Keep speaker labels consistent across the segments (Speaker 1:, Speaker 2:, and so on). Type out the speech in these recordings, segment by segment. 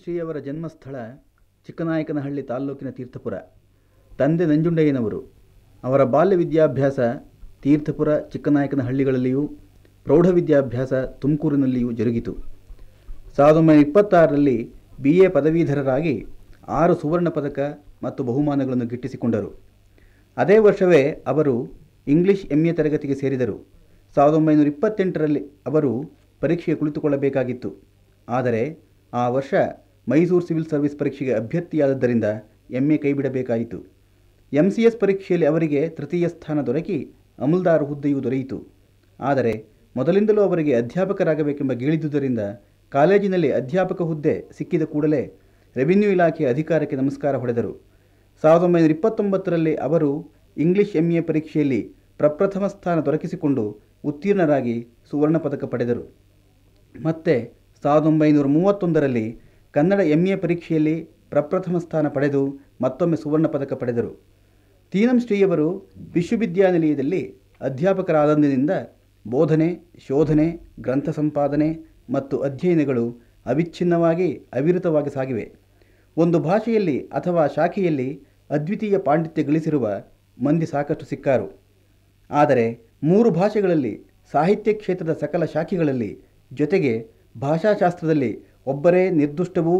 Speaker 1: ಶ್ರೀಯವರ ಜನ್ಮಸ್ಥಳ ಚಿಕ್ಕನಾಯಕನಹಳ್ಳಿ ತಾಲ್ಲೂಕಿನ ತೀರ್ಥಪುರ ತಂದೆ ನಂಜುಂಡಯ್ಯನವರು ಅವರ ಬಾಲ್ಯ ವಿದ್ಯಾಭ್ಯಾಸ ತೀರ್ಥಪುರ ಚಿಕ್ಕನಾಯಕನಹಳ್ಳಿಗಳಲ್ಲಿಯೂ ಪ್ರೌಢ ವಿದ್ಯಾಭ್ಯಾಸ ತುಮಕೂರಿನಲ್ಲಿಯೂ ಜರುಗಿತು ಸಾವಿರದ ಒಂಬೈನೂರ ಇಪ್ಪತ್ತಾರರಲ್ಲಿ ಬಿ ಎ ಪದವೀಧರರಾಗಿ ಆರು ಸುವರ್ಣ ಪದಕ ಮತ್ತು ಬಹುಮಾನಗಳನ್ನು ಗಿಟ್ಟಿಸಿಕೊಂಡರು ಅದೇ ವರ್ಷವೇ ಅವರು ಇಂಗ್ಲಿಷ್ ಎಂ ಎ ತರಗತಿಗೆ ಸೇರಿದರು ಸಾವಿರದ ಒಂಬೈನೂರ ಇಪ್ಪತ್ತೆಂಟರಲ್ಲಿ ಅವರು ಪರೀಕ್ಷೆಗೆ ಕುಳಿತುಕೊಳ್ಳಬೇಕಾಗಿತ್ತು ಆದರೆ ಆ ವರ್ಷ ಮೈಸೂರು ಸಿವಿಲ್ ಸರ್ವಿಸ್ ಪರೀಕ್ಷೆಗೆ ಅಭ್ಯರ್ಥಿಯಾದದ್ದರಿಂದ ಎಂಎ ಎ ಕೈಬಿಡಬೇಕಾಯಿತು ಎಂ ಸಿ ಎಸ್ ಪರೀಕ್ಷೆಯಲ್ಲಿ ಅವರಿಗೆ ತೃತೀಯ ಸ್ಥಾನ ದೊರಕಿ ಅಮಲ್ದಾರ್ ಹುದ್ದೆಯೂ ದೊರೆಯಿತು ಆದರೆ ಮೊದಲಿಂದಲೂ ಅವರಿಗೆ ಅಧ್ಯಾಪಕರಾಗಬೇಕೆಂಬ ಗೀಳಿದುದರಿಂದ ಕಾಲೇಜಿನಲ್ಲಿ ಅಧ್ಯಾಪಕ ಹುದ್ದೆ ಸಿಕ್ಕಿದ ಕೂಡಲೇ ರೆವಿನ್ಯೂ ಇಲಾಖೆಯ ಅಧಿಕಾರಕ್ಕೆ ನಮಸ್ಕಾರ ಹೊಡೆದರು ಸಾವಿರದ ಒಂಬೈನೂರ ಇಪ್ಪತ್ತೊಂಬತ್ತರಲ್ಲಿ ಅವರು ಇಂಗ್ಲಿಷ್ ಎಂ ಎ ಪರೀಕ್ಷೆಯಲ್ಲಿ ಪ್ರಪ್ರಥಮ ಸ್ಥಾನ ದೊರಕಿಸಿಕೊಂಡು ಉತ್ತೀರ್ಣರಾಗಿ ಸುವರ್ಣ ಪದಕ ಪಡೆದರು ಮತ್ತೆ ಸಾವಿರದ ಒಂಬೈನೂರ ಮೂವತ್ತೊಂದರಲ್ಲಿ ಕನ್ನಡ ಎಮ್ ಎ ಪರೀಕ್ಷೆಯಲ್ಲಿ ಪ್ರಪ್ರಥಮ ಸ್ಥಾನ ಪಡೆದು ಮತ್ತೊಮ್ಮೆ ಸುವರ್ಣ ಪದಕ ಪಡೆದರು ತೀನಂ ಶ್ರೀಯವರು ವಿಶ್ವವಿದ್ಯಾನಿಲಯದಲ್ಲಿ ಅಧ್ಯಾಪಕರಾದಂದಿನಿಂದ ಬೋಧನೆ ಶೋಧನೆ ಗ್ರಂಥ ಸಂಪಾದನೆ ಮತ್ತು ಅಧ್ಯಯನಗಳು ಅವಿಚ್ಛಿನ್ನವಾಗಿ ಅವಿರತವಾಗಿ ಸಾಗಿವೆ ಒಂದು ಭಾಷೆಯಲ್ಲಿ ಅಥವಾ ಶಾಖೆಯಲ್ಲಿ ಅದ್ವಿತೀಯ ಪಾಂಡಿತ್ಯ ಗಳಿಸಿರುವ ಮಂದಿ ಸಾಕಷ್ಟು ಸಿಕ್ಕಾರು ಆದರೆ ಮೂರು ಭಾಷೆಗಳಲ್ಲಿ ಸಾಹಿತ್ಯ ಕ್ಷೇತ್ರದ ಸಕಲ ಶಾಖೆಗಳಲ್ಲಿ ಜೊತೆಗೆ ಭಾಷಾಶಾಸ್ತ್ರದಲ್ಲಿ ಒಬ್ಬರೇ ನಿರ್ದುಷ್ಟವೂ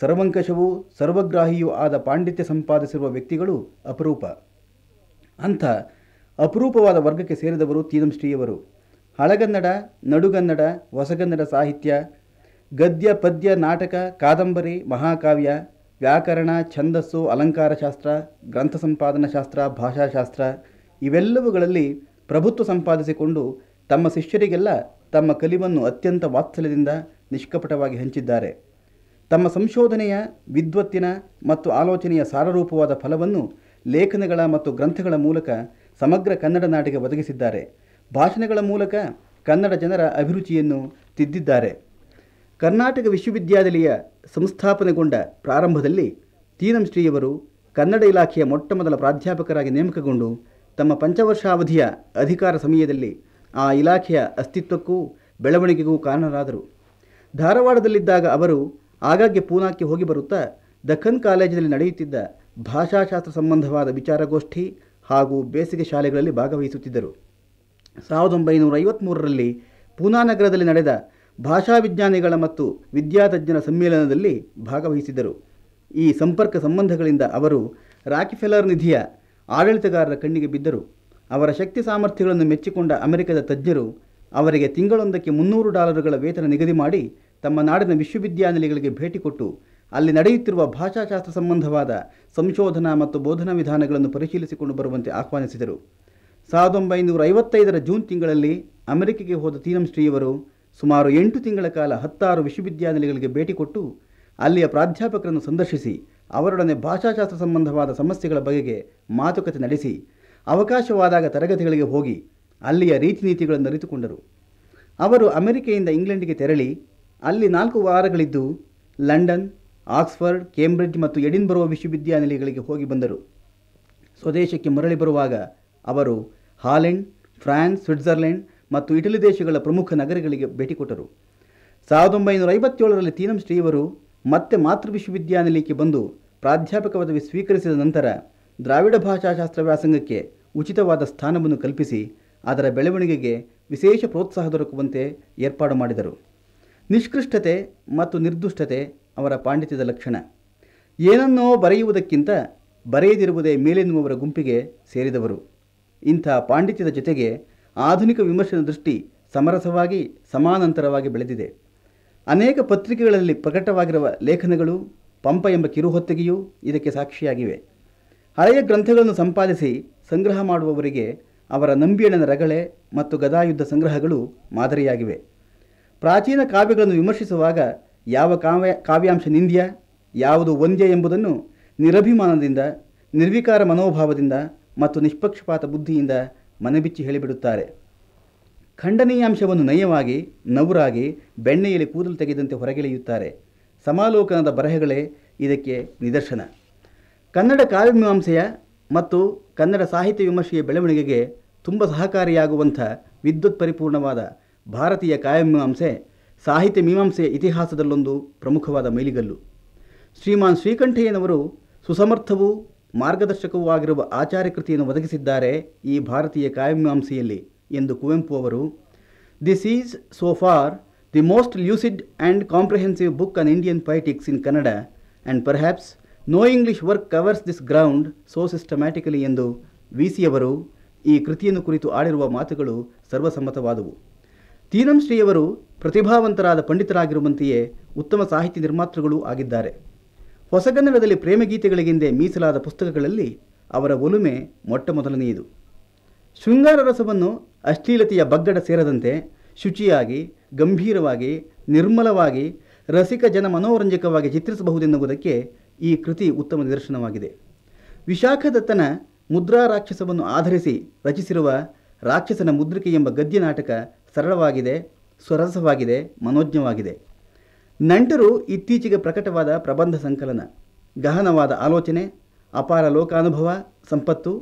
Speaker 1: ಸರ್ವಂಕಷವೂ ಸರ್ವಗ್ರಾಹಿಯೂ ಆದ ಪಾಂಡಿತ್ಯ ಸಂಪಾದಿಸಿರುವ ವ್ಯಕ್ತಿಗಳು ಅಪರೂಪ ಅಂಥ ಅಪರೂಪವಾದ ವರ್ಗಕ್ಕೆ ಸೇರಿದವರು ತೀದಂಶ್ರೀಯವರು ಹಳಗನ್ನಡ ನಡುಗನ್ನಡ ಹೊಸಗನ್ನಡ ಸಾಹಿತ್ಯ ಗದ್ಯ ಪದ್ಯ ನಾಟಕ ಕಾದಂಬರಿ ಮಹಾಕಾವ್ಯ ವ್ಯಾಕರಣ ಛಂದಸ್ಸು ಅಲಂಕಾರಶಾಸ್ತ್ರ ಗ್ರಂಥ ಸಂಪಾದನಾಶಾಸ್ತ್ರ ಭಾಷಾಶಾಸ್ತ್ರ ಇವೆಲ್ಲವುಗಳಲ್ಲಿ ಪ್ರಭುತ್ವ ಸಂಪಾದಿಸಿಕೊಂಡು ತಮ್ಮ ಶಿಷ್ಯರಿಗೆಲ್ಲ ತಮ್ಮ ಕಲಿವನ್ನು ಅತ್ಯಂತ ವಾತ್ಸಲ್ಯದಿಂದ ನಿಷ್ಕಪಟವಾಗಿ ಹಂಚಿದ್ದಾರೆ ತಮ್ಮ ಸಂಶೋಧನೆಯ ವಿದ್ವತ್ತಿನ ಮತ್ತು ಆಲೋಚನೆಯ ಸಾರರೂಪವಾದ ಫಲವನ್ನು ಲೇಖನಗಳ ಮತ್ತು ಗ್ರಂಥಗಳ ಮೂಲಕ ಸಮಗ್ರ ಕನ್ನಡ ನಾಡಿಗೆ ಒದಗಿಸಿದ್ದಾರೆ ಭಾಷಣಗಳ ಮೂಲಕ ಕನ್ನಡ ಜನರ ಅಭಿರುಚಿಯನ್ನು ತಿದ್ದಿದ್ದಾರೆ ಕರ್ನಾಟಕ ವಿಶ್ವವಿದ್ಯಾಲಯ ಸಂಸ್ಥಾಪನೆಗೊಂಡ ಪ್ರಾರಂಭದಲ್ಲಿ ಶ್ರೀಯವರು ಕನ್ನಡ ಇಲಾಖೆಯ ಮೊಟ್ಟಮೊದಲ ಪ್ರಾಧ್ಯಾಪಕರಾಗಿ ನೇಮಕಗೊಂಡು ತಮ್ಮ ಪಂಚವರ್ಷಾವಧಿಯ ಅಧಿಕಾರ ಸಮಯದಲ್ಲಿ ಆ ಇಲಾಖೆಯ ಅಸ್ತಿತ್ವಕ್ಕೂ ಬೆಳವಣಿಗೆಗೂ ಕಾರಣರಾದರು ಧಾರವಾಡದಲ್ಲಿದ್ದಾಗ ಅವರು ಆಗಾಗ್ಗೆ ಪೂನಾಕ್ಕೆ ಹೋಗಿ ಬರುತ್ತಾ ದಖನ್ ಕಾಲೇಜಿನಲ್ಲಿ ನಡೆಯುತ್ತಿದ್ದ ಭಾಷಾಶಾಸ್ತ್ರ ಸಂಬಂಧವಾದ ವಿಚಾರಗೋಷ್ಠಿ ಹಾಗೂ ಬೇಸಿಗೆ ಶಾಲೆಗಳಲ್ಲಿ ಭಾಗವಹಿಸುತ್ತಿದ್ದರು ಸಾವಿರದ ಒಂಬೈನೂರ ಐವತ್ತ್ಮೂರರಲ್ಲಿ ಪೂನಾ ನಗರದಲ್ಲಿ ನಡೆದ ಭಾಷಾ ವಿಜ್ಞಾನಿಗಳ ಮತ್ತು ವಿದ್ಯಾತಜ್ಞರ ಸಮ್ಮೇಳನದಲ್ಲಿ ಭಾಗವಹಿಸಿದ್ದರು ಈ ಸಂಪರ್ಕ ಸಂಬಂಧಗಳಿಂದ ಅವರು ರಾಕಿಫೆಲರ್ ನಿಧಿಯ ಆಡಳಿತಗಾರರ ಕಣ್ಣಿಗೆ ಬಿದ್ದರು ಅವರ ಶಕ್ತಿ ಸಾಮರ್ಥ್ಯಗಳನ್ನು ಮೆಚ್ಚಿಕೊಂಡ ಅಮೆರಿಕದ ತಜ್ಞರು ಅವರಿಗೆ ತಿಂಗಳೊಂದಕ್ಕೆ ಮುನ್ನೂರು ಡಾಲರ್ಗಳ ವೇತನ ನಿಗದಿ ಮಾಡಿ ತಮ್ಮ ನಾಡಿನ ವಿಶ್ವವಿದ್ಯಾನಿಲಯಗಳಿಗೆ ಭೇಟಿ ಕೊಟ್ಟು ಅಲ್ಲಿ ನಡೆಯುತ್ತಿರುವ ಭಾಷಾಶಾಸ್ತ್ರ ಸಂಬಂಧವಾದ ಸಂಶೋಧನಾ ಮತ್ತು ಬೋಧನಾ ವಿಧಾನಗಳನ್ನು ಪರಿಶೀಲಿಸಿಕೊಂಡು ಬರುವಂತೆ ಆಹ್ವಾನಿಸಿದರು ಸಾವಿರದ ಒಂಬೈನೂರ ಐವತ್ತೈದರ ಜೂನ್ ತಿಂಗಳಲ್ಲಿ ಅಮೆರಿಕೆಗೆ ಹೋದ ಶ್ರೀಯವರು ಸುಮಾರು ಎಂಟು ತಿಂಗಳ ಕಾಲ ಹತ್ತಾರು ವಿಶ್ವವಿದ್ಯಾನಿಲಯಗಳಿಗೆ ಭೇಟಿ ಕೊಟ್ಟು ಅಲ್ಲಿಯ ಪ್ರಾಧ್ಯಾಪಕರನ್ನು ಸಂದರ್ಶಿಸಿ ಅವರೊಡನೆ ಭಾಷಾಶಾಸ್ತ್ರ ಸಂಬಂಧವಾದ ಸಮಸ್ಯೆಗಳ ಬಗೆಗೆ ಮಾತುಕತೆ ನಡೆಸಿ ಅವಕಾಶವಾದಾಗ ತರಗತಿಗಳಿಗೆ ಹೋಗಿ ಅಲ್ಲಿಯ ರೀತಿ ನೀತಿಗಳನ್ನು ಅರಿತುಕೊಂಡರು ಅವರು ಅಮೆರಿಕೆಯಿಂದ ಇಂಗ್ಲೆಂಡಿಗೆ ತೆರಳಿ ಅಲ್ಲಿ ನಾಲ್ಕು ವಾರಗಳಿದ್ದು ಲಂಡನ್ ಆಕ್ಸ್ಫರ್ಡ್ ಕೇಂಬ್ರಿಡ್ಜ್ ಮತ್ತು ಬರುವ ವಿಶ್ವವಿದ್ಯಾನಿಲಯಗಳಿಗೆ ಹೋಗಿ ಬಂದರು ಸ್ವದೇಶಕ್ಕೆ ಮರಳಿ ಬರುವಾಗ ಅವರು ಹಾಲೆಂಡ್ ಫ್ರಾನ್ಸ್ ಸ್ವಿಟ್ಜರ್ಲೆಂಡ್ ಮತ್ತು ಇಟಲಿ ದೇಶಗಳ ಪ್ರಮುಖ ನಗರಗಳಿಗೆ ಭೇಟಿ ಕೊಟ್ಟರು ಸಾವಿರದ ಒಂಬೈನೂರ ಐವತ್ತೇಳರಲ್ಲಿ ತೀನಂ ಶ್ರೀಯವರು ಮತ್ತೆ ಮಾತೃ ವಿಶ್ವವಿದ್ಯಾನಿಲಯಕ್ಕೆ ಬಂದು ಪ್ರಾಧ್ಯಾಪಕ ಪದವಿ ಸ್ವೀಕರಿಸಿದ ನಂತರ ದ್ರಾವಿಡ ಭಾಷಾಶಾಸ್ತ್ರ ವ್ಯಾಸಂಗಕ್ಕೆ ಉಚಿತವಾದ ಸ್ಥಾನವನ್ನು ಕಲ್ಪಿಸಿ ಅದರ ಬೆಳವಣಿಗೆಗೆ ವಿಶೇಷ ಪ್ರೋತ್ಸಾಹ ದೊರಕುವಂತೆ ಏರ್ಪಾಡು ಮಾಡಿದರು ನಿಷ್ಕೃಷ್ಟತೆ ಮತ್ತು ನಿರ್ದುಷ್ಟತೆ ಅವರ ಪಾಂಡಿತ್ಯದ ಲಕ್ಷಣ ಏನನ್ನೋ ಬರೆಯುವುದಕ್ಕಿಂತ ಬರೆಯದಿರುವುದೇ ಮೇಲೆನ್ನುವವರ ಗುಂಪಿಗೆ ಸೇರಿದವರು ಇಂಥ ಪಾಂಡಿತ್ಯದ ಜೊತೆಗೆ ಆಧುನಿಕ ವಿಮರ್ಶನ ದೃಷ್ಟಿ ಸಮರಸವಾಗಿ ಸಮಾನಾಂತರವಾಗಿ ಬೆಳೆದಿದೆ ಅನೇಕ ಪತ್ರಿಕೆಗಳಲ್ಲಿ ಪ್ರಕಟವಾಗಿರುವ ಲೇಖನಗಳು ಪಂಪ ಎಂಬ ಕಿರುಹೊತ್ತಿಗೆಯೂ ಇದಕ್ಕೆ ಸಾಕ್ಷಿಯಾಗಿವೆ ಹಳೆಯ ಗ್ರಂಥಗಳನ್ನು ಸಂಪಾದಿಸಿ ಸಂಗ್ರಹ ಮಾಡುವವರಿಗೆ ಅವರ ನಂಬಿಯಣ್ಣನ ರಗಳೆ ಮತ್ತು ಗದಾಯುದ್ಧ ಸಂಗ್ರಹಗಳು ಮಾದರಿಯಾಗಿವೆ ಪ್ರಾಚೀನ ಕಾವ್ಯಗಳನ್ನು ವಿಮರ್ಶಿಸುವಾಗ ಯಾವ ಕಾವ್ಯ ಕಾವ್ಯಾಂಶ ನಿಂದ್ಯ ಯಾವುದು ಒಂದ್ಯ ಎಂಬುದನ್ನು ನಿರಭಿಮಾನದಿಂದ ನಿರ್ವಿಕಾರ ಮನೋಭಾವದಿಂದ ಮತ್ತು ನಿಷ್ಪಕ್ಷಪಾತ ಬುದ್ಧಿಯಿಂದ ಮನಬಿಚ್ಚಿ ಹೇಳಿಬಿಡುತ್ತಾರೆ ಖಂಡನೀಯಾಂಶವನ್ನು ನಯವಾಗಿ ನವರಾಗಿ ಬೆಣ್ಣೆಯಲ್ಲಿ ಕೂದಲು ತೆಗೆದಂತೆ ಹೊರಗೆಳೆಯುತ್ತಾರೆ ಸಮಾಲೋಕನದ ಬರಹಗಳೇ ಇದಕ್ಕೆ ನಿದರ್ಶನ ಕನ್ನಡ ಕಾವ್ಯಮೀಮಾಂಸೆಯ ಮತ್ತು ಕನ್ನಡ ಸಾಹಿತ್ಯ ವಿಮರ್ಶೆಯ ಬೆಳವಣಿಗೆಗೆ ತುಂಬ ಸಹಕಾರಿಯಾಗುವಂಥ ವಿದ್ಯುತ್ ಪರಿಪೂರ್ಣವಾದ ಭಾರತೀಯ ಕಾವ್ಯಮೀಮಾಂಸೆ ಸಾಹಿತ್ಯ ಮೀಮಾಂಸೆಯ ಇತಿಹಾಸದಲ್ಲೊಂದು ಪ್ರಮುಖವಾದ ಮೈಲಿಗಲ್ಲು ಶ್ರೀಮಾನ್ ಶ್ರೀಕಂಠಯ್ಯನವರು ಸುಸಮರ್ಥವೂ ಮಾರ್ಗದರ್ಶಕವೂ ಆಗಿರುವ ಕೃತಿಯನ್ನು ಒದಗಿಸಿದ್ದಾರೆ ಈ ಭಾರತೀಯ ಕಾವ್ಯಮೀಮಾಂಸೆಯಲ್ಲಿ ಎಂದು ಕುವೆಂಪು ಅವರು this is so far the most lucid and comprehensive book on Indian poetics in Kannada and perhaps no English work covers this ground so systematically ಎಂದು ವಿಸಿಯವರು ಈ ಕೃತಿಯನ್ನು ಕುರಿತು ಆಡಿರುವ ಮಾತುಗಳು ಸರ್ವಸಮ್ಮತವಾದವು ತೀನಂ ಶ್ರೀಯವರು ಪ್ರತಿಭಾವಂತರಾದ ಪಂಡಿತರಾಗಿರುವಂತೆಯೇ ಉತ್ತಮ ಸಾಹಿತ್ಯ ನಿರ್ಮಾತೃಗಳೂ ಆಗಿದ್ದಾರೆ ಹೊಸಗನ್ನಡದಲ್ಲಿ ಪ್ರೇಮಗೀತೆಗಳಿಗಿಂದೆ ಮೀಸಲಾದ ಪುಸ್ತಕಗಳಲ್ಲಿ ಅವರ ಒಲುಮೆ ಮೊಟ್ಟ ಮೊದಲನೆಯದು ಶೃಂಗಾರ ರಸವನ್ನು ಅಶ್ಲೀಲತೆಯ ಬಗ್ಗಡ ಸೇರದಂತೆ ಶುಚಿಯಾಗಿ ಗಂಭೀರವಾಗಿ ನಿರ್ಮಲವಾಗಿ ರಸಿಕ ಜನ ಮನೋರಂಜಕವಾಗಿ ಚಿತ್ರಿಸಬಹುದೆನ್ನುವುದಕ್ಕೆ ಈ ಕೃತಿ ಉತ್ತಮ ನಿದರ್ಶನವಾಗಿದೆ ವಿಶಾಖದತ್ತನ ಮುದ್ರಾ ರಾಕ್ಷಸವನ್ನು ಆಧರಿಸಿ ರಚಿಸಿರುವ ರಾಕ್ಷಸನ ಮುದ್ರಿಕೆ ಎಂಬ ಗದ್ಯ ನಾಟಕ ಸರಳವಾಗಿದೆ ಸ್ವರಸವಾಗಿದೆ ಮನೋಜ್ಞವಾಗಿದೆ ನಂಟರು ಇತ್ತೀಚೆಗೆ ಪ್ರಕಟವಾದ ಪ್ರಬಂಧ ಸಂಕಲನ ಗಹನವಾದ ಆಲೋಚನೆ ಅಪಾರ ಲೋಕಾನುಭವ ಸಂಪತ್ತು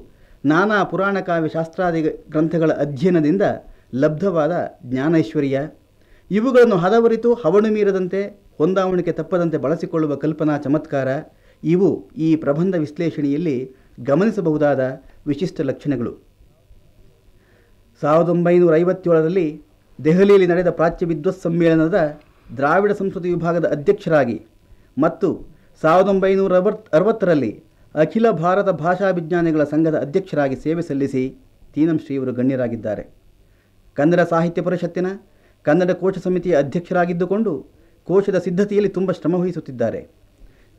Speaker 1: ನಾನಾ ಪುರಾಣ ಕಾವ್ಯ ಶಾಸ್ತ್ರಾದಿ ಗ್ರಂಥಗಳ ಅಧ್ಯಯನದಿಂದ ಲಬ್ಧವಾದ ಜ್ಞಾನೈಶ್ವರ್ಯ ಇವುಗಳನ್ನು ಹದವರಿತು ಹವಣು ಮೀರದಂತೆ ಹೊಂದಾವಣಿಕೆ ತಪ್ಪದಂತೆ ಬಳಸಿಕೊಳ್ಳುವ ಕಲ್ಪನಾ ಚಮತ್ಕಾರ ಇವು ಈ ಪ್ರಬಂಧ ವಿಶ್ಲೇಷಣೆಯಲ್ಲಿ ಗಮನಿಸಬಹುದಾದ ವಿಶಿಷ್ಟ ಲಕ್ಷಣಗಳು ಸಾವಿರದ ಒಂಬೈನೂರ ಐವತ್ತೇಳರಲ್ಲಿ ದೆಹಲಿಯಲ್ಲಿ ನಡೆದ ಪ್ರಾಚ್ಯ ವಿದ್ವತ್ ಸಮ್ಮೇಳನದ ದ್ರಾವಿಡ ಸಂಸ್ಕೃತಿ ವಿಭಾಗದ ಅಧ್ಯಕ್ಷರಾಗಿ ಮತ್ತು ಸಾವಿರದ ಒಂಬೈನೂರ ಅರವತ್ತರಲ್ಲಿ ಅಖಿಲ ಭಾರತ ಭಾಷಾ ವಿಜ್ಞಾನಿಗಳ ಸಂಘದ ಅಧ್ಯಕ್ಷರಾಗಿ ಸೇವೆ ಸಲ್ಲಿಸಿ ತೀನಂ ಶ್ರೀಯವರು ಗಣ್ಯರಾಗಿದ್ದಾರೆ ಕನ್ನಡ ಸಾಹಿತ್ಯ ಪರಿಷತ್ತಿನ ಕನ್ನಡ ಕೋಶ ಸಮಿತಿಯ ಅಧ್ಯಕ್ಷರಾಗಿದ್ದುಕೊಂಡು ಕೋಶದ ಸಿದ್ಧತೆಯಲ್ಲಿ ತುಂಬ ಶ್ರಮವಹಿಸುತ್ತಿದ್ದಾರೆ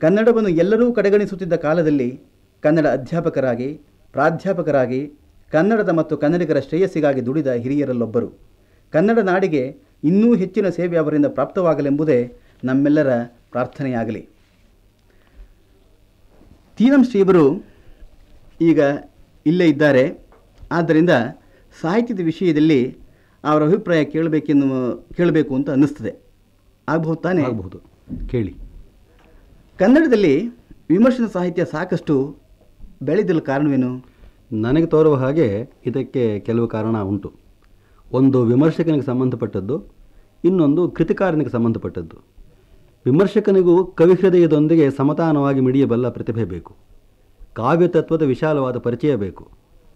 Speaker 1: ಕನ್ನಡವನ್ನು ಎಲ್ಲರೂ ಕಡೆಗಣಿಸುತ್ತಿದ್ದ ಕಾಲದಲ್ಲಿ ಕನ್ನಡ ಅಧ್ಯಾಪಕರಾಗಿ ಪ್ರಾಧ್ಯಾಪಕರಾಗಿ ಕನ್ನಡದ ಮತ್ತು ಕನ್ನಡಿಗರ ಶ್ರೇಯಸ್ಸಿಗಾಗಿ ದುಡಿದ ಹಿರಿಯರಲ್ಲೊಬ್ಬರು ಕನ್ನಡ ನಾಡಿಗೆ ಇನ್ನೂ ಹೆಚ್ಚಿನ ಸೇವೆ ಅವರಿಂದ ಪ್ರಾಪ್ತವಾಗಲೆಂಬುದೇ ನಮ್ಮೆಲ್ಲರ ಪ್ರಾರ್ಥನೆಯಾಗಲಿ ತೀನಂ ಶ್ರೀಯವರು ಈಗ ಇಲ್ಲೇ ಇದ್ದಾರೆ ಆದ್ದರಿಂದ ಸಾಹಿತ್ಯದ ವಿಷಯದಲ್ಲಿ ಅವರ ಅಭಿಪ್ರಾಯ ಕೇಳಬೇಕೆನ್ನು ಕೇಳಬೇಕು ಅಂತ ಅನ್ನಿಸ್ತದೆ ಆಗಬಹುದು ತಾನೇ ಆಗಬಹುದು ಕೇಳಿ ಕನ್ನಡದಲ್ಲಿ ವಿಮರ್ಶನ ಸಾಹಿತ್ಯ ಸಾಕಷ್ಟು ಬೆಳೆದಿಲ್ಲ ಕಾರಣವೇನು ನನಗೆ ತೋರುವ ಹಾಗೆ ಇದಕ್ಕೆ ಕೆಲವು
Speaker 2: ಕಾರಣ ಉಂಟು ಒಂದು ವಿಮರ್ಶಕನಿಗೆ ಸಂಬಂಧಪಟ್ಟದ್ದು ಇನ್ನೊಂದು ಕೃತಿಕಾರನಿಗೆ ಸಂಬಂಧಪಟ್ಟದ್ದು ವಿಮರ್ಶಕನಿಗೂ ಕವಿ ಹೃದಯದೊಂದಿಗೆ ಸಮತಾನವಾಗಿ ಮಿಡಿಯಬಲ್ಲ ಪ್ರತಿಭೆ ಬೇಕು ಕಾವ್ಯ ತತ್ವದ ವಿಶಾಲವಾದ ಪರಿಚಯ ಬೇಕು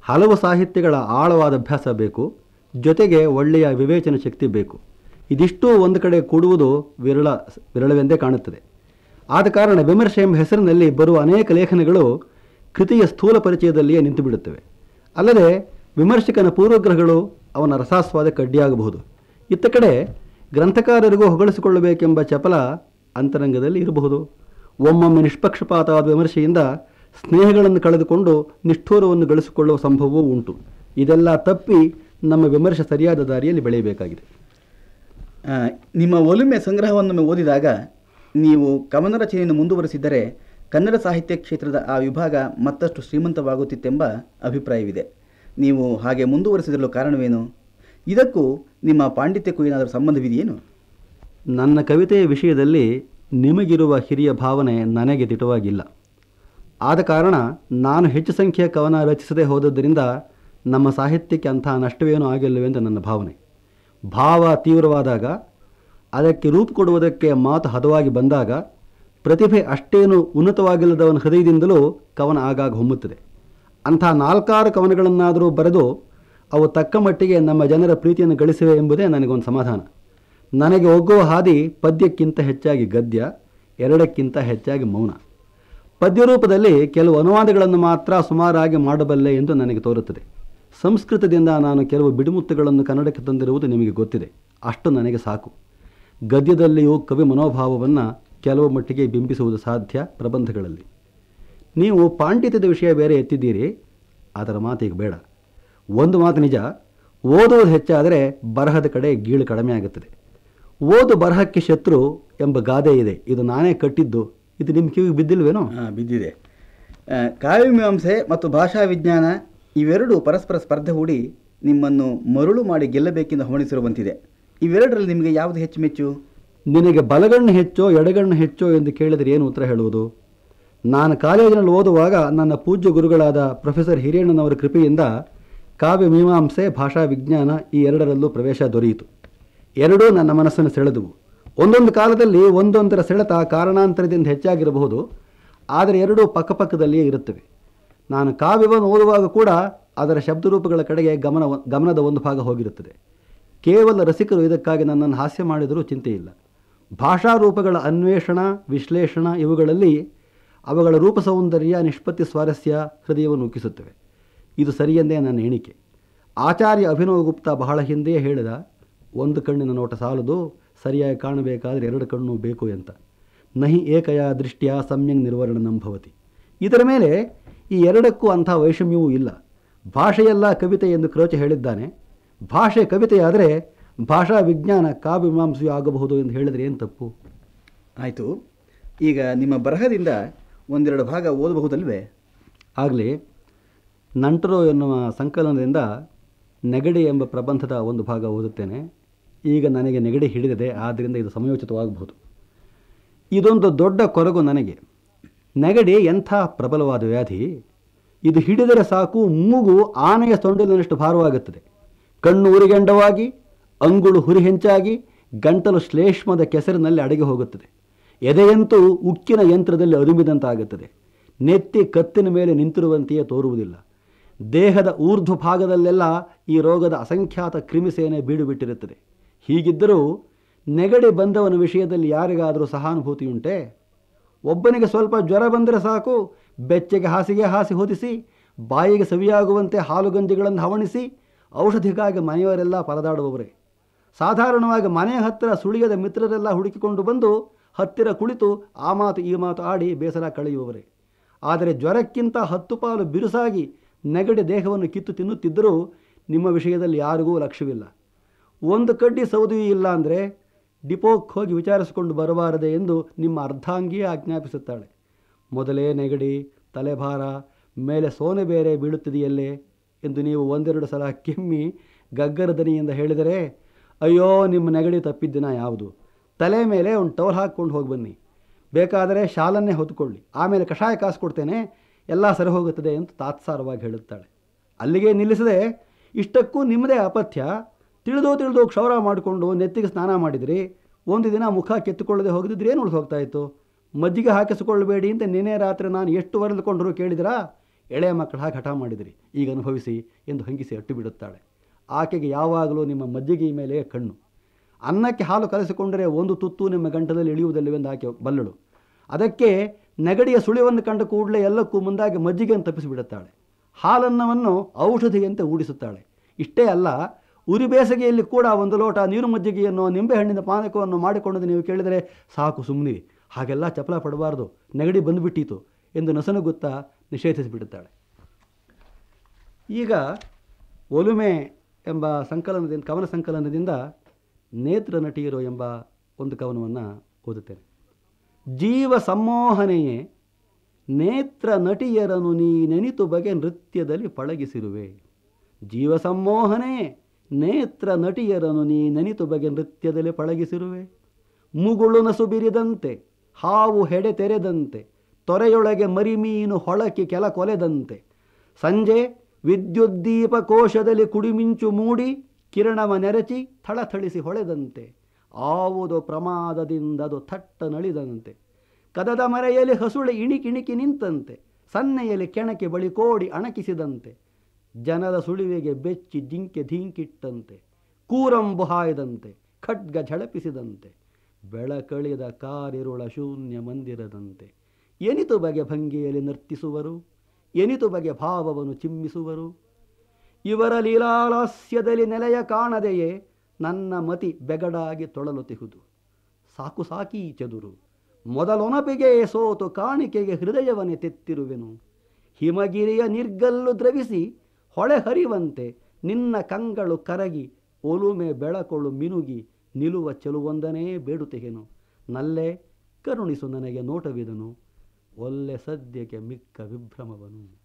Speaker 2: ಹಲವು ಸಾಹಿತ್ಯಗಳ ಆಳವಾದ ಅಭ್ಯಾಸ ಬೇಕು ಜೊತೆಗೆ ಒಳ್ಳೆಯ ವಿವೇಚನ ಶಕ್ತಿ ಬೇಕು ಇದಿಷ್ಟು ಒಂದು ಕಡೆ ಕೂಡುವುದು ವಿರಳ ವಿರಳವೆಂದೇ ಕಾಣುತ್ತದೆ ಆದ ಕಾರಣ ವಿಮರ್ಶೆ ಎಂಬ ಹೆಸರಿನಲ್ಲಿ ಬರುವ ಅನೇಕ ಲೇಖನಗಳು ಕೃತಿಯ ಸ್ಥೂಲ ಪರಿಚಯದಲ್ಲಿಯೇ ನಿಂತು ಬಿಡುತ್ತವೆ ಅಲ್ಲದೆ ವಿಮರ್ಶಕನ ಪೂರ್ವಗ್ರಹಗಳು ಅವನ ರಸಾಸ್ವಾದ ಕಡ್ಡಿಯಾಗಬಹುದು ಇತ್ತ ಕಡೆ ಗ್ರಂಥಕಾರರಿಗೂ ಹೊಗಳಿಸಿಕೊಳ್ಳಬೇಕೆಂಬ ಚಪಲ ಅಂತರಂಗದಲ್ಲಿ ಇರಬಹುದು ಒಮ್ಮೊಮ್ಮೆ ನಿಷ್ಪಕ್ಷಪಾತವಾದ ವಿಮರ್ಶೆಯಿಂದ ಸ್ನೇಹಗಳನ್ನು ಕಳೆದುಕೊಂಡು ನಿಷ್ಠೂರವನ್ನು ಗಳಿಸಿಕೊಳ್ಳುವ ಸಂಭವವೂ ಉಂಟು ಇದೆಲ್ಲ ತಪ್ಪಿ
Speaker 1: ನಮ್ಮ ವಿಮರ್ಶೆ ಸರಿಯಾದ ದಾರಿಯಲ್ಲಿ ಬೆಳೆಯಬೇಕಾಗಿದೆ ನಿಮ್ಮ ಒಲುಮೆ ಸಂಗ್ರಹವನ್ನು ಓದಿದಾಗ ನೀವು ಕವನ ರಚನೆಯನ್ನು ಮುಂದುವರೆಸಿದ್ದರೆ ಕನ್ನಡ ಸಾಹಿತ್ಯ ಕ್ಷೇತ್ರದ ಆ ವಿಭಾಗ ಮತ್ತಷ್ಟು ಶ್ರೀಮಂತವಾಗುತ್ತಿತ್ತೆಂಬ ಅಭಿಪ್ರಾಯವಿದೆ ನೀವು ಹಾಗೆ ಮುಂದುವರೆಸಿದಲು ಕಾರಣವೇನು ಇದಕ್ಕೂ ನಿಮ್ಮ ಪಾಂಡಿತ್ಯಕ್ಕೂ ಏನಾದರೂ ಸಂಬಂಧವಿದೆಯೇನು
Speaker 2: ನನ್ನ ಕವಿತೆಯ ವಿಷಯದಲ್ಲಿ ನಿಮಗಿರುವ ಹಿರಿಯ ಭಾವನೆ ನನಗೆ ದಿಟವಾಗಿಲ್ಲ ಆದ ಕಾರಣ ನಾನು ಹೆಚ್ಚು ಸಂಖ್ಯೆಯ ಕವನ ರಚಿಸದೇ ಹೋದದ್ದರಿಂದ ನಮ್ಮ ಸಾಹಿತ್ಯಕ್ಕೆ ಅಂತಹ ನಷ್ಟವೇನೂ ಆಗಿಲ್ಲವೆಂದು ನನ್ನ ಭಾವನೆ ಭಾವ ತೀವ್ರವಾದಾಗ ಅದಕ್ಕೆ ರೂಪು ಕೊಡುವುದಕ್ಕೆ ಮಾತು ಹದವಾಗಿ ಬಂದಾಗ ಪ್ರತಿಭೆ ಅಷ್ಟೇನು ಉನ್ನತವಾಗಿಲ್ಲದವನ ಹೃದಯದಿಂದಲೂ ಕವನ ಆಗಾಗ ಹೊಮ್ಮುತ್ತದೆ ಅಂಥ ನಾಲ್ಕಾರು ಕವನಗಳನ್ನಾದರೂ ಬರೆದು ಅವು ತಕ್ಕ ಮಟ್ಟಿಗೆ ನಮ್ಮ ಜನರ ಪ್ರೀತಿಯನ್ನು ಗಳಿಸಿವೆ ಎಂಬುದೇ ನನಗೊಂದು ಸಮಾಧಾನ ನನಗೆ ಒಗ್ಗುವ ಹಾದಿ ಪದ್ಯಕ್ಕಿಂತ ಹೆಚ್ಚಾಗಿ ಗದ್ಯ ಎರಡಕ್ಕಿಂತ ಹೆಚ್ಚಾಗಿ ಮೌನ ಪದ್ಯ ರೂಪದಲ್ಲಿ ಕೆಲವು ಅನುವಾದಗಳನ್ನು ಮಾತ್ರ ಸುಮಾರಾಗಿ ಮಾಡಬಲ್ಲೆ ಎಂದು ನನಗೆ ತೋರುತ್ತದೆ ಸಂಸ್ಕೃತದಿಂದ ನಾನು ಕೆಲವು ಬಿಡಿಮುತ್ತುಗಳನ್ನು ಕನ್ನಡಕ್ಕೆ ತಂದಿರುವುದು ನಿಮಗೆ ಗೊತ್ತಿದೆ ಅಷ್ಟು ನನಗೆ ಸಾಕು ಗದ್ಯದಲ್ಲಿಯೂ ಕವಿ ಮನೋಭಾವವನ್ನು ಕೆಲವು ಮಟ್ಟಿಗೆ ಬಿಂಬಿಸುವುದು ಸಾಧ್ಯ ಪ್ರಬಂಧಗಳಲ್ಲಿ ನೀವು ಪಾಂಡಿತ್ಯದ ವಿಷಯ ಬೇರೆ ಎತ್ತಿದ್ದೀರಿ ಅದರ ಮಾತಿಗೆ ಬೇಡ ಒಂದು ಮಾತು ನಿಜ ಓದುವುದು ಹೆಚ್ಚಾದರೆ ಬರಹದ ಕಡೆ ಗೀಳು ಕಡಿಮೆ ಆಗುತ್ತದೆ ಓದು ಬರಹಕ್ಕೆ ಶತ್ರು ಎಂಬ ಗಾದೆ ಇದೆ ಇದು ನಾನೇ ಕಟ್ಟಿದ್ದು ಇದು ನಿಮ್ಮ ಕಿವಿಗೆ ಬಿದ್ದಿಲ್ವೇನೋ ಬಿದ್ದಿದೆ
Speaker 1: ಕಾವ್ಯಮೀಮಾಂಸೆ ಮತ್ತು ಭಾಷಾ ವಿಜ್ಞಾನ ಇವೆರಡು ಪರಸ್ಪರ ಸ್ಪರ್ಧೆ ಹೂಡಿ ನಿಮ್ಮನ್ನು ಮರುಳು ಮಾಡಿ ಗೆಲ್ಲಬೇಕೆಂದು ಹವಣಿಸಿರುವಂತಿದೆ ಇವೆರಡರಲ್ಲಿ ನಿಮಗೆ ಯಾವುದು ಹೆಚ್ಚು ಮೆಚ್ಚು ನಿನಗೆ ಬಲಗಣ್ಣು
Speaker 2: ಹೆಚ್ಚೋ ಎಡಗಣ್ಣು ಹೆಚ್ಚೋ ಎಂದು ಕೇಳಿದರೆ ಏನು ಉತ್ತರ
Speaker 1: ಹೇಳುವುದು ನಾನು ಕಾಲೇಜಿನಲ್ಲಿ
Speaker 2: ಓದುವಾಗ ನನ್ನ ಪೂಜ್ಯ ಗುರುಗಳಾದ ಪ್ರೊಫೆಸರ್ ಹಿರಿಯಣ್ಣನವರ ಕೃಪೆಯಿಂದ ಕಾವ್ಯ ಮೀಮಾಂಸೆ ಭಾಷಾ ವಿಜ್ಞಾನ ಈ ಎರಡರಲ್ಲೂ ಪ್ರವೇಶ ದೊರೆಯಿತು ಎರಡೂ ನನ್ನ ಮನಸ್ಸನ್ನು ಸೆಳೆದುವು ಒಂದೊಂದು ಕಾಲದಲ್ಲಿ ಒಂದೊಂದರ ಸೆಳೆತ ಕಾರಣಾಂತರದಿಂದ ಹೆಚ್ಚಾಗಿರಬಹುದು ಆದರೆ ಎರಡೂ ಪಕ್ಕಪಕ್ಕದಲ್ಲಿಯೇ ಇರುತ್ತವೆ ನಾನು ಕಾವ್ಯವನ್ನು ಓದುವಾಗ ಕೂಡ ಅದರ ಶಬ್ದರೂಪಗಳ ಕಡೆಗೆ ಗಮನ ಗಮನದ ಒಂದು ಭಾಗ ಹೋಗಿರುತ್ತದೆ ಕೇವಲ ರಸಿಕರು ಇದಕ್ಕಾಗಿ ನನ್ನನ್ನು ಹಾಸ್ಯ ಮಾಡಿದರೂ ಚಿಂತೆಯಿಲ್ಲ ಭಾಷಾ ರೂಪಗಳ ಅನ್ವೇಷಣಾ ವಿಶ್ಲೇಷಣ ಇವುಗಳಲ್ಲಿ ಅವುಗಳ ರೂಪ ಸೌಂದರ್ಯ ನಿಷ್ಪತ್ತಿ ಸ್ವಾರಸ್ಯ ಹೃದಯವನ್ನು ಉಕ್ಕಿಸುತ್ತವೆ ಇದು ಸರಿಯೆಂದೇ ನನ್ನ ಎಣಿಕೆ ಆಚಾರ್ಯ ಅಭಿನವ ಗುಪ್ತ ಬಹಳ ಹಿಂದೆಯೇ ಹೇಳಿದ ಒಂದು ಕಣ್ಣಿನ ನೋಟ ಸಾಲದು ಸರಿಯಾಗಿ ಕಾಣಬೇಕಾದರೆ ಎರಡು ಕಣ್ಣು ಬೇಕು ಅಂತ ನಹಿ ಏಕಯ ದೃಷ್ಟಿಯ ಸಮ್ಯಂಗ್ ನಿರ್ವರಣ ನಂಬವತಿ ಇದರ ಮೇಲೆ ಈ ಎರಡಕ್ಕೂ ಅಂಥ ವೈಷಮ್ಯವೂ ಇಲ್ಲ ಭಾಷೆಯೆಲ್ಲ ಕವಿತೆ ಎಂದು ಕ್ರೋಚ ಹೇಳಿದ್ದಾನೆ ಭಾಷೆ ಕವಿತೆಯಾದರೆ ಭಾಷಾ ವಿಜ್ಞಾನ ಕಾವ್ಯಮಾಂಸೆಯು ಆಗಬಹುದು ಎಂದು ಹೇಳಿದರೆ ಏನು ತಪ್ಪು ಆಯಿತು ಈಗ ನಿಮ್ಮ ಬರಹದಿಂದ ಒಂದೆರಡು ಭಾಗ ಓದಬಹುದಲ್ವೇ ಆಗಲಿ ನಂಟರು ಎನ್ನುವ ಸಂಕಲನದಿಂದ ನೆಗಡಿ ಎಂಬ ಪ್ರಬಂಧದ ಒಂದು ಭಾಗ ಓದುತ್ತೇನೆ ಈಗ ನನಗೆ ನೆಗಡಿ ಹಿಡಿದಿದೆ ಆದ್ದರಿಂದ ಇದು ಸಮಯೋಚಿತವಾಗಬಹುದು ಇದೊಂದು ದೊಡ್ಡ ಕೊರಗು ನನಗೆ ನೆಗಡಿ ಎಂಥ ಪ್ರಬಲವಾದ ವ್ಯಾಧಿ ಇದು ಹಿಡಿದರೆ ಸಾಕು ಮೂಗು ಆನೆಯ ತೊಂಡಿಲಿನಷ್ಟು ಭಾರವಾಗುತ್ತದೆ ಕಣ್ಣು ಉರಿಗಂಡವಾಗಿ ಅಂಗುಳು ಹುರಿಹೆಂಚಾಗಿ ಗಂಟಲು ಶ್ಲೇಷ್ಮದ ಕೆಸರಿನಲ್ಲಿ ಅಡಗಿ ಹೋಗುತ್ತದೆ ಎದೆಯಂತೂ ಉಕ್ಕಿನ ಯಂತ್ರದಲ್ಲಿ ಅದುಮಿದಂತಾಗುತ್ತದೆ ನೆತ್ತಿ ಕತ್ತಿನ ಮೇಲೆ ನಿಂತಿರುವಂತೆಯೇ ತೋರುವುದಿಲ್ಲ ದೇಹದ ಊರ್ಧ್ವ ಭಾಗದಲ್ಲೆಲ್ಲ ಈ ರೋಗದ ಅಸಂಖ್ಯಾತ ಕ್ರಿಮಿಸೇನೆ ಬೀಡುಬಿಟ್ಟಿರುತ್ತದೆ ಹೀಗಿದ್ದರೂ ನೆಗಡಿ ಬಂದವನ ವಿಷಯದಲ್ಲಿ ಯಾರಿಗಾದರೂ ಸಹಾನುಭೂತಿಯುಂಟೆ ಒಬ್ಬನಿಗೆ ಸ್ವಲ್ಪ ಜ್ವರ ಬಂದರೆ ಸಾಕು ಬೆಚ್ಚಗೆ ಹಾಸಿಗೆ ಹಾಸಿ ಹೊದಿಸಿ ಬಾಯಿಗೆ ಸವಿಯಾಗುವಂತೆ ಹಾಲುಗಂಜಿಗಳನ್ನು ಹವಣಿಸಿ ಔಷಧಿಗಾಗಿ ಮನೆಯವರೆಲ್ಲ ಪರದಾಡುವವರೇ ಸಾಧಾರಣವಾಗಿ ಮನೆಯ ಹತ್ತಿರ ಸುಳಿಯದ ಮಿತ್ರರೆಲ್ಲ ಹುಡುಕಿಕೊಂಡು ಬಂದು ಹತ್ತಿರ ಕುಳಿತು ಆ ಮಾತು ಈ ಮಾತು ಆಡಿ ಬೇಸರ ಕಳೆಯುವವರೇ ಆದರೆ ಜ್ವರಕ್ಕಿಂತ ಹತ್ತು ಪಾಲು ಬಿರುಸಾಗಿ ನೆಗಡಿ ದೇಹವನ್ನು ಕಿತ್ತು ತಿನ್ನುತ್ತಿದ್ದರೂ ನಿಮ್ಮ ವಿಷಯದಲ್ಲಿ ಯಾರಿಗೂ ಲಕ್ಷ್ಯವಿಲ್ಲ ಒಂದು ಕಡ್ಡಿ ಸೌದೆಯೂ ಇಲ್ಲ ಅಂದರೆ ಡಿಪೋಕ್ಕೆ ಹೋಗಿ ವಿಚಾರಿಸಿಕೊಂಡು ಬರಬಾರದೆ ಎಂದು ನಿಮ್ಮ ಅರ್ಧಾಂಗಿಯೇ ಆಜ್ಞಾಪಿಸುತ್ತಾಳೆ ಮೊದಲೇ ನೆಗಡಿ ತಲೆಭಾರ ಮೇಲೆ ಸೋನೆ ಬೇರೆ ಬೀಳುತ್ತಿದೆಯಲ್ಲೇ ಎಂದು ನೀವು ಒಂದೆರಡು ಸಲ ಕೆಮ್ಮಿ ಗಗ್ಗರ ದನಿಯಿಂದ ಹೇಳಿದರೆ ಅಯ್ಯೋ ನಿಮ್ಮ ನೆಗಡಿ ತಪ್ಪಿದ್ದಿನ ಯಾವುದು ತಲೆ ಮೇಲೆ ಒಂದು ಟವಲ್ ಹಾಕ್ಕೊಂಡು ಹೋಗಿ ಬನ್ನಿ ಬೇಕಾದರೆ ಶಾಲನ್ನೇ ಹೊತ್ಕೊಳ್ಳಿ ಆಮೇಲೆ ಕಷಾಯ ಕಾಸು ಕೊಡ್ತೇನೆ ಎಲ್ಲ ಸರಿ ಹೋಗುತ್ತದೆ ಎಂದು ತಾತ್ಸಾರವಾಗಿ ಹೇಳುತ್ತಾಳೆ ಅಲ್ಲಿಗೆ ನಿಲ್ಲಿಸದೆ ಇಷ್ಟಕ್ಕೂ ನಿಮ್ಮದೇ ಅಪಥ್ಯ ತಿಳಿದು ತಿಳಿದು ಕ್ಷೌರ ಮಾಡಿಕೊಂಡು ನೆತ್ತಿಗೆ ಸ್ನಾನ ಮಾಡಿದ್ರಿ ಒಂದು ದಿನ ಮುಖ ಕೆತ್ತುಕೊಳ್ಳದೆ ಹೋಗಿದ್ರೆ ಏನು ಉಳಿದು ಹೋಗ್ತಾ ಇತ್ತು ಮಜ್ಜಿಗೆ ಹಾಕಿಸಿಕೊಳ್ಳಬೇಡಿ ಅಂತ ನಿನ್ನೆ ರಾತ್ರಿ ನಾನು ಎಷ್ಟು ವರೆದುಕೊಂಡರೂ ಕೇಳಿದಿರಾ ಎಳೆಯ ಮಕ್ಕಳು ಹಾಗೆ ಹಠ ಮಾಡಿದಿರಿ ಈಗ ಅನುಭವಿಸಿ ಎಂದು ಹಂಗಿಸಿ ಅಟ್ಟು ಬಿಡುತ್ತಾಳೆ ಆಕೆಗೆ ಯಾವಾಗಲೂ ನಿಮ್ಮ ಮಜ್ಜಿಗೆ ಮೇಲೆ ಕಣ್ಣು ಅನ್ನಕ್ಕೆ ಹಾಲು ಕಲಸಿಕೊಂಡರೆ ಒಂದು ತುತ್ತು ನಿಮ್ಮ ಗಂಟದಲ್ಲಿ ಇಳಿಯುವುದಿಲ್ಲವೆಂದು ಆಕೆ ಬಲ್ಲಳು ಅದಕ್ಕೆ ನೆಗಡಿಯ ಸುಳಿವನ್ನು ಕಂಡ ಕೂಡಲೇ ಎಲ್ಲಕ್ಕೂ ಮುಂದಾಗಿ ಮಜ್ಜಿಗೆಯನ್ನು ತಪ್ಪಿಸಿಬಿಡುತ್ತಾಳೆ ಹಾಲನ್ನವನ್ನು ಔಷಧಿಯಂತೆ ಊಡಿಸುತ್ತಾಳೆ ಇಷ್ಟೇ ಅಲ್ಲ ಉರಿ ಬೇಸಗೆಯಲ್ಲಿ ಕೂಡ ಒಂದು ಲೋಟ ನೀರು ಮಜ್ಜಿಗೆಯನ್ನು ನಿಂಬೆಹಣ್ಣಿನ ಪಾನಕವನ್ನು ಮಾಡಿಕೊಂಡು ನೀವು ಕೇಳಿದರೆ ಸಾಕು ಸುಮ್ಮನಿರಿ ಹಾಗೆಲ್ಲ ಚಪಲ ಪಡಬಾರ್ದು ನೆಗಡಿ ಬಂದುಬಿಟ್ಟಿತು ಎಂದು ನಸನಗುತ್ತಾ ನಿಷೇಧಿಸಿಬಿಡುತ್ತಾಳೆ ಈಗ ಒಲುಮೆ ಎಂಬ ಸಂಕಲನದಿಂದ ಕವನ ಸಂಕಲನದಿಂದ ನೇತ್ರ ನಟಿಯರು ಎಂಬ ಒಂದು ಕವನವನ್ನು ಓದುತ್ತೇನೆ ಜೀವ ಸಮ್ಮೋಹನೆಯೇ ನೇತ್ರ ನಟಿಯರನ್ನು ನೀ ನೆನಿತು ಬಗೆ ನೃತ್ಯದಲ್ಲಿ ಪಳಗಿಸಿರುವೆ ಜೀವ ಸಮ್ಮೋಹನೆಯೇ ನೇತ್ರ ನಟಿಯರನ್ನು ನೀ ನೆನಿತು ಬಗೆ ನೃತ್ಯದಲ್ಲಿ ಪಳಗಿಸಿರುವೆ ಮುಗುಳು ನಸು ಬಿರಿದಂತೆ ಹಾವು ಹೆಡೆ ತೆರೆದಂತೆ ತೊರೆಯೊಳಗೆ ಮರಿಮೀನು ಹೊಳಕಿ ಕೆಲ ಕೊಲೆದಂತೆ ಸಂಜೆ ವಿದ್ಯುದ್ದೀಪ ಕೋಶದಲ್ಲಿ ಕುಡಿಮಿಂಚು ಮೂಡಿ ಕಿರಣವ ನೆರಚಿ ಥಳಥಳಿಸಿ ಹೊಳೆದಂತೆ ಆವುದು ಅದು ಥಟ್ಟ ನಳಿದಂತೆ ಕದದ ಮರೆಯಲ್ಲಿ ಹಸುಳೆ ಇಣಿಕಿಣಿಕಿ ನಿಂತಂತೆ ಸನ್ನೆಯಲ್ಲಿ ಕೆಣಕಿ ಬಳಿ ಕೋಡಿ ಅಣಕಿಸಿದಂತೆ ಜನರ ಸುಳಿವಿಗೆ ಬೆಚ್ಚಿ ಜಿಂಕೆ ಧಿಂಕಿಟ್ಟಂತೆ ಕೂರಂಬು ಖಡ್ಗ ಝಳಪಿಸಿದಂತೆ ಬೆಳಕಳಿದ ಕಾರಿರುಳ ಶೂನ್ಯ ಮಂದಿರದಂತೆ ಎನಿತು ಬಗೆ ಭಂಗಿಯಲ್ಲಿ ನರ್ತಿಸುವರು ಎನಿತು ಬಗೆ ಭಾವವನ್ನು ಚಿಮ್ಮಿಸುವರು ಇವರ ಲೀಲಾಲಾಸ್ಯದಲ್ಲಿ ನೆಲೆಯ ಕಾಣದೆಯೇ ನನ್ನ ಮತಿ ಬೆಗಡಾಗಿ ತೊಳಲು ತಿಹುದು ಸಾಕು ಸಾಕೀ ಚದುರು ಮೊದಲೊನಪಿಗೆ ಸೋತು ಕಾಣಿಕೆಗೆ ಹೃದಯವನೆ ತೆತ್ತಿರುವೆನು ಹಿಮಗಿರಿಯ ನಿರ್ಗಲ್ಲು ದ್ರವಿಸಿ ಹೊಳೆ ಹರಿವಂತೆ ನಿನ್ನ ಕಂಗಳು ಕರಗಿ ಒಲುಮೆ ಬೆಳಕೊಳು ಮಿನುಗಿ ನಿಲುವ ಚೆಲುವೊಂದನೇ ಬೇಡುತೆಗೆನು ನಲ್ಲೆ ಕರುಣಿಸು ನನಗೆ ನೋಟವಿದನು ಒಲ್ಲೆ ಸದ್ಯಕ್ಕೆ ಮಿಕ್ಕ ವಿಭ್ರಮವನು